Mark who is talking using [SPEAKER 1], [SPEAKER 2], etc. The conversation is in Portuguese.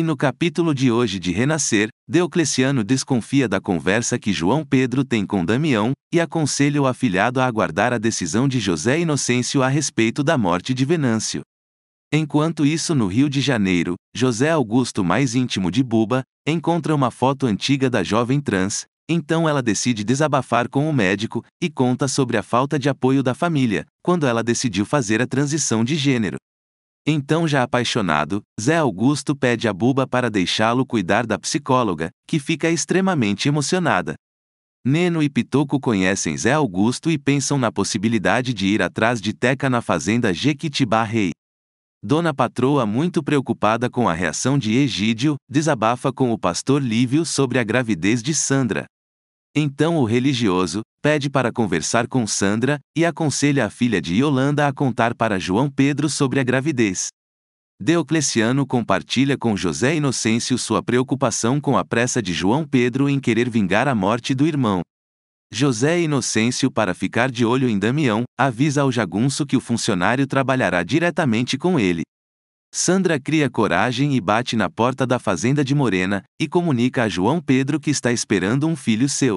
[SPEAKER 1] E no capítulo de hoje de Renascer, Deocleciano desconfia da conversa que João Pedro tem com Damião, e aconselha o afilhado a aguardar a decisão de José Inocêncio a respeito da morte de Venâncio. Enquanto isso, no Rio de Janeiro, José Augusto, mais íntimo de Buba, encontra uma foto antiga da jovem trans, então ela decide desabafar com o médico e conta sobre a falta de apoio da família, quando ela decidiu fazer a transição de gênero. Então, já apaixonado, Zé Augusto pede a Buba para deixá-lo cuidar da psicóloga, que fica extremamente emocionada. Neno e Pitoco conhecem Zé Augusto e pensam na possibilidade de ir atrás de Teca na fazenda Jequitibá Rei. Dona Patroa, muito preocupada com a reação de Egídio, desabafa com o pastor Lívio sobre a gravidez de Sandra. Então o religioso pede para conversar com Sandra e aconselha a filha de Yolanda a contar para João Pedro sobre a gravidez. Deocleciano compartilha com José Inocêncio sua preocupação com a pressa de João Pedro em querer vingar a morte do irmão. José Inocêncio, para ficar de olho em Damião, avisa ao jagunço que o funcionário trabalhará diretamente com ele. Sandra cria coragem e bate na porta da fazenda de Morena e comunica a João Pedro que está esperando um filho seu.